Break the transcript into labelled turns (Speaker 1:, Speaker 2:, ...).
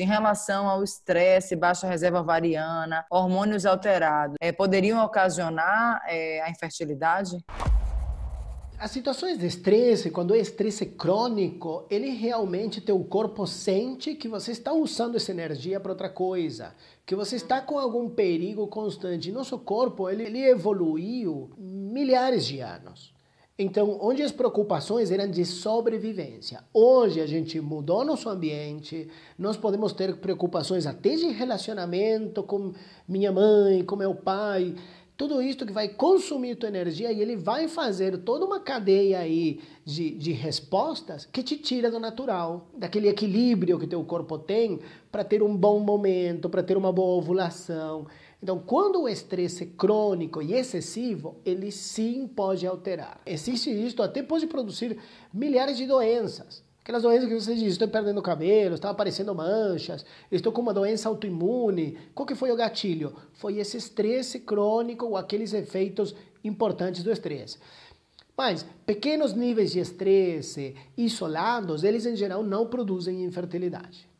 Speaker 1: em relação ao estresse, baixa reserva ovariana, hormônios alterados, é, poderiam ocasionar é, a infertilidade?
Speaker 2: As situações de estresse, quando é estresse crônico, ele realmente teu corpo sente que você está usando essa energia para outra coisa, que você está com algum perigo constante. Nosso corpo ele, ele evoluiu milhares de anos. Então, onde as preocupações eram de sobrevivência. Hoje a gente mudou nosso ambiente, nós podemos ter preocupações até de relacionamento com minha mãe, com meu pai, tudo isso que vai consumir tua energia e ele vai fazer toda uma cadeia aí de, de respostas que te tira do natural, daquele equilíbrio que teu corpo tem para ter um bom momento, para ter uma boa ovulação. Então, quando o estresse é crônico e excessivo, ele sim pode alterar. Existe isso até pode produzir milhares de doenças. Aquelas doenças que você diz, estou perdendo cabelo, está aparecendo manchas, estou com uma doença autoimune. Qual que foi o gatilho? Foi esse estresse crônico ou aqueles efeitos importantes do estresse. Mas pequenos níveis de
Speaker 1: estresse isolados, eles em geral não produzem infertilidade.